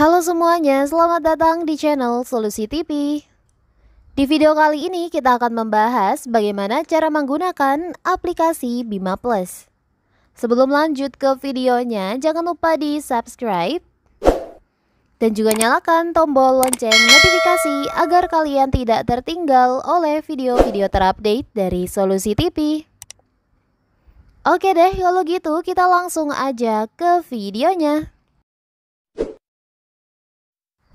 Halo semuanya, selamat datang di channel Solusi TV. Di video kali ini kita akan membahas bagaimana cara menggunakan aplikasi Bima Plus. Sebelum lanjut ke videonya, jangan lupa di subscribe dan juga nyalakan tombol lonceng notifikasi agar kalian tidak tertinggal oleh video-video terupdate dari Solusi TV. Oke deh, kalau gitu kita langsung aja ke videonya.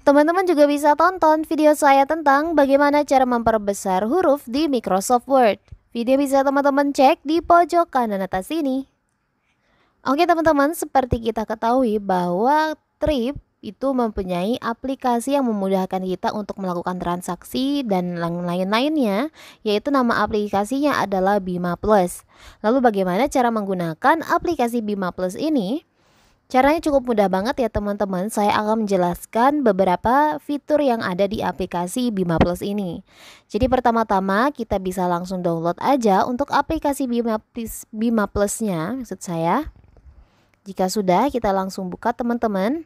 Teman-teman juga bisa tonton video saya tentang bagaimana cara memperbesar huruf di Microsoft Word. Video bisa teman-teman cek di pojok kanan atas ini. Oke teman-teman, seperti kita ketahui bahwa Trip itu mempunyai aplikasi yang memudahkan kita untuk melakukan transaksi dan lain-lainnya, yaitu nama aplikasinya adalah Bima Plus. Lalu bagaimana cara menggunakan aplikasi Bima Plus ini? Caranya cukup mudah banget ya teman-teman. Saya akan menjelaskan beberapa fitur yang ada di aplikasi Bima Plus ini. Jadi pertama-tama kita bisa langsung download aja untuk aplikasi Bima Plus Bima Plusnya maksud saya. Jika sudah kita langsung buka teman-teman.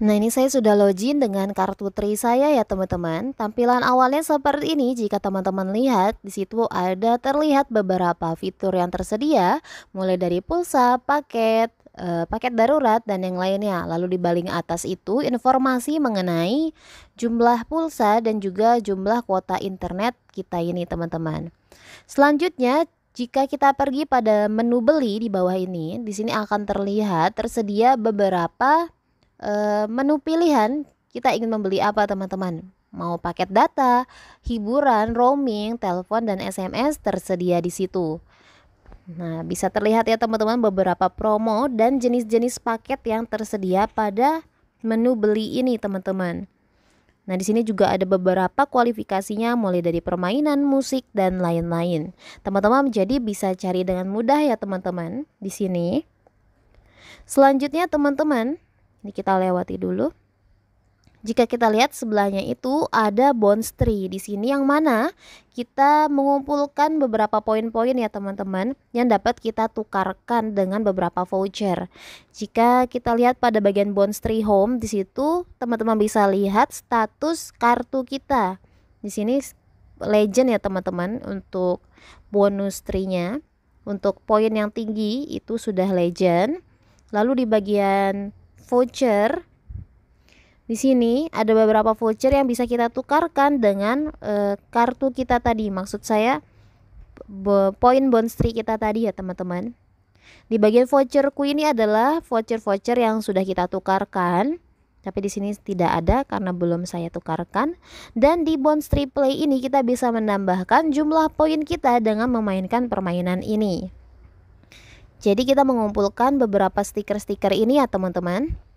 Nah ini saya sudah login dengan kartu tri saya ya teman-teman Tampilan awalnya seperti ini jika teman-teman lihat di situ ada terlihat beberapa fitur yang tersedia Mulai dari pulsa, paket, Eh, paket darurat dan yang lainnya. Lalu di baling atas itu informasi mengenai jumlah pulsa dan juga jumlah kuota internet kita ini teman-teman. Selanjutnya jika kita pergi pada menu beli di bawah ini, di sini akan terlihat tersedia beberapa e, menu pilihan kita ingin membeli apa teman-teman. Mau paket data, hiburan, roaming, telepon dan SMS tersedia di situ. Nah, bisa terlihat ya teman-teman beberapa promo dan jenis-jenis paket yang tersedia pada menu beli ini teman-teman. Nah, di sini juga ada beberapa kualifikasinya mulai dari permainan, musik dan lain-lain. Teman-teman jadi bisa cari dengan mudah ya teman-teman di sini. Selanjutnya teman-teman, ini kita lewati dulu. Jika kita lihat sebelahnya itu ada bonds tree. Di sini yang mana kita mengumpulkan beberapa poin-poin ya teman-teman yang dapat kita tukarkan dengan beberapa voucher. Jika kita lihat pada bagian bonds tree home di situ teman-teman bisa lihat status kartu kita. Di sini legend ya teman-teman untuk bonus tree-nya. Untuk poin yang tinggi itu sudah legend. Lalu di bagian voucher di sini ada beberapa voucher yang bisa kita tukarkan dengan e, kartu kita tadi. Maksud saya poin bonstri kita tadi ya teman-teman. Di bagian voucherku ini adalah voucher-voucher yang sudah kita tukarkan. Tapi di sini tidak ada karena belum saya tukarkan. Dan di bonstri play ini kita bisa menambahkan jumlah poin kita dengan memainkan permainan ini. Jadi kita mengumpulkan beberapa stiker-stiker ini ya teman-teman.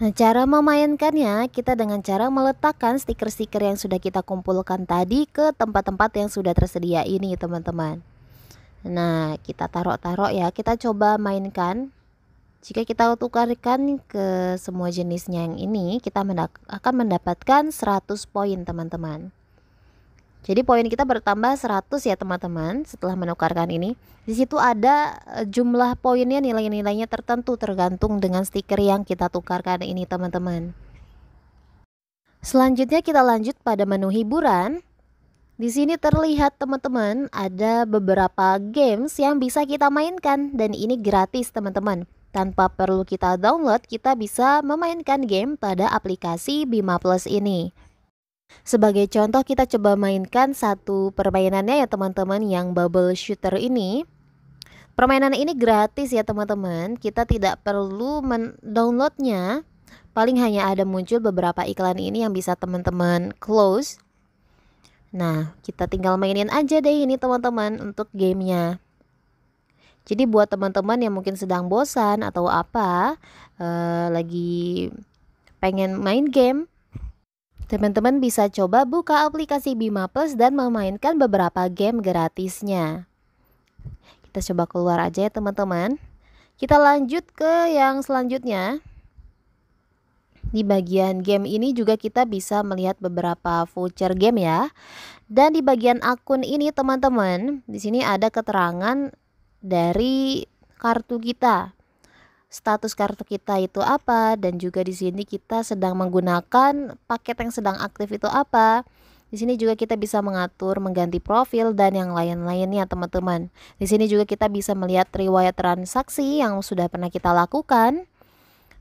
Nah, cara memainkannya kita dengan cara meletakkan stiker-stiker yang sudah kita kumpulkan tadi ke tempat-tempat yang sudah tersedia ini, teman-teman. Nah, kita taruh-taruh ya. Kita coba mainkan. Jika kita tukarkan ke semua jenisnya yang ini, kita akan mendapatkan 100 poin, teman-teman. Jadi poin kita bertambah 100 ya teman-teman setelah menukarkan ini. Di situ ada eh, jumlah poinnya nilai-nilainya tertentu tergantung dengan stiker yang kita tukarkan ini teman-teman. Selanjutnya kita lanjut pada menu hiburan. Di sini terlihat teman-teman ada beberapa games yang bisa kita mainkan dan ini gratis teman-teman. Tanpa perlu kita download, kita bisa memainkan game pada aplikasi Bima Plus ini. Sebagai contoh kita coba mainkan satu permainannya ya teman-teman yang bubble shooter ini. Permainan ini gratis ya teman-teman, kita tidak perlu mendownloadnya. Paling hanya ada muncul beberapa iklan ini yang bisa teman-teman close. Nah, kita tinggal mainin aja deh ini teman-teman untuk gamenya. Jadi buat teman-teman yang mungkin sedang bosan atau apa, eh, lagi pengen main game, Teman-teman bisa coba buka aplikasi Bima Plus dan memainkan beberapa game gratisnya. Kita coba keluar aja ya teman-teman. Kita lanjut ke yang selanjutnya. Di bagian game ini juga kita bisa melihat beberapa voucher game ya. Dan di bagian akun ini teman-teman, di sini ada keterangan dari kartu kita status kartu kita itu apa dan juga di sini kita sedang menggunakan paket yang sedang aktif itu apa. Di sini juga kita bisa mengatur mengganti profil dan yang lain-lainnya teman-teman. Di sini juga kita bisa melihat riwayat transaksi yang sudah pernah kita lakukan.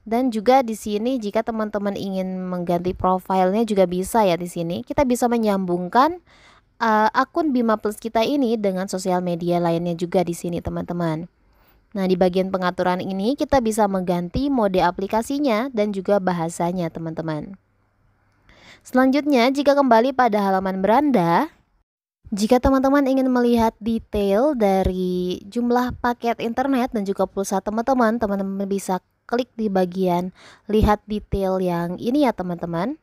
Dan juga di sini jika teman-teman ingin mengganti profilnya juga bisa ya di sini. Kita bisa menyambungkan uh, akun Bima Plus kita ini dengan sosial media lainnya juga di sini teman-teman. Nah, di bagian pengaturan ini kita bisa mengganti mode aplikasinya dan juga bahasanya, teman-teman. Selanjutnya, jika kembali pada halaman beranda, jika teman-teman ingin melihat detail dari jumlah paket internet dan juga pulsa teman-teman, teman-teman bisa klik di bagian lihat detail yang ini ya, teman-teman.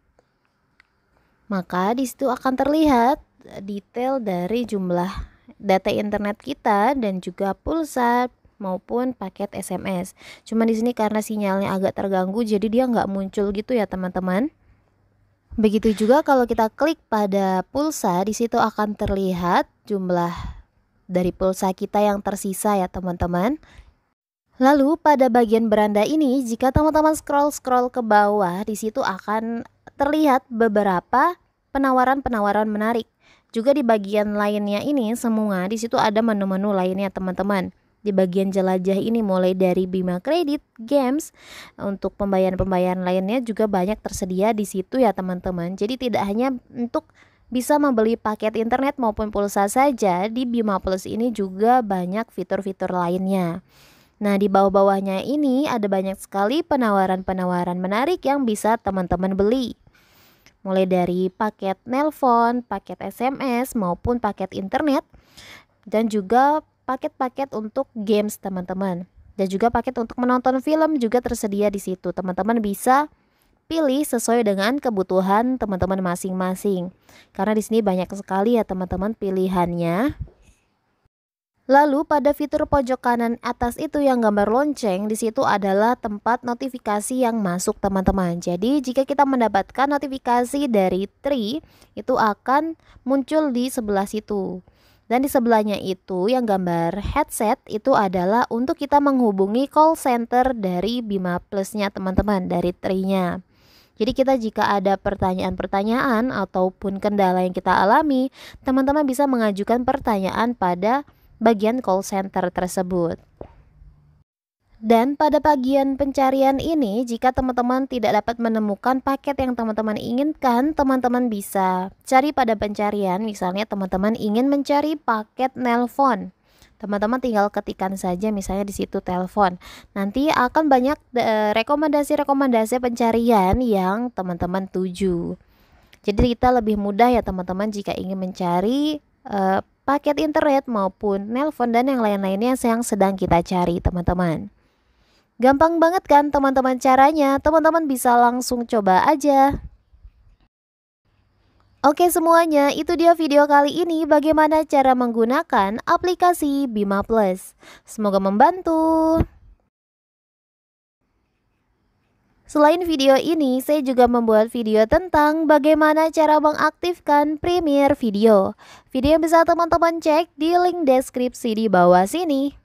Maka di situ akan terlihat detail dari jumlah data internet kita dan juga pulsa maupun paket SMS. Cuma di sini karena sinyalnya agak terganggu jadi dia nggak muncul gitu ya teman-teman. Begitu juga kalau kita klik pada pulsa di situ akan terlihat jumlah dari pulsa kita yang tersisa ya teman-teman. Lalu pada bagian beranda ini jika teman-teman scroll-scroll ke bawah di situ akan terlihat beberapa penawaran-penawaran menarik. Juga di bagian lainnya ini semua di situ ada menu-menu lainnya teman-teman di bagian jelajah ini mulai dari Bima Kredit, Games, untuk pembayaran-pembayaran lainnya juga banyak tersedia di situ ya teman-teman. Jadi tidak hanya untuk bisa membeli paket internet maupun pulsa saja, di Bima Plus ini juga banyak fitur-fitur lainnya. Nah, di bawah-bawahnya ini ada banyak sekali penawaran-penawaran menarik yang bisa teman-teman beli. Mulai dari paket nelpon, paket SMS, maupun paket internet, dan juga paket-paket untuk games teman-teman dan juga paket untuk menonton film juga tersedia di situ. Teman-teman bisa pilih sesuai dengan kebutuhan teman-teman masing-masing. Karena di sini banyak sekali ya teman-teman pilihannya. Lalu pada fitur pojok kanan atas itu yang gambar lonceng, di situ adalah tempat notifikasi yang masuk teman-teman. Jadi jika kita mendapatkan notifikasi dari Tri, itu akan muncul di sebelah situ. Dan di sebelahnya itu yang gambar headset itu adalah untuk kita menghubungi call center dari Bima Plusnya teman-teman, dari Trinya. Jadi kita jika ada pertanyaan-pertanyaan ataupun kendala yang kita alami, teman-teman bisa mengajukan pertanyaan pada bagian call center tersebut. Dan pada bagian pencarian ini, jika teman-teman tidak dapat menemukan paket yang teman-teman inginkan, teman-teman bisa cari pada pencarian. Misalnya teman-teman ingin mencari paket nelpon. Teman-teman tinggal ketikkan saja misalnya di situ telepon. Nanti akan banyak e, rekomendasi-rekomendasi pencarian yang teman-teman tuju. Jadi kita lebih mudah ya teman-teman jika ingin mencari uh, paket internet maupun nelpon dan yang lain-lainnya yang sedang kita cari teman-teman. Gampang banget kan teman-teman caranya, teman-teman bisa langsung coba aja. Oke semuanya, itu dia video kali ini bagaimana cara menggunakan aplikasi Bima Plus. Semoga membantu. Selain video ini, saya juga membuat video tentang bagaimana cara mengaktifkan Premiere Video. Video yang bisa teman-teman cek di link deskripsi di bawah sini.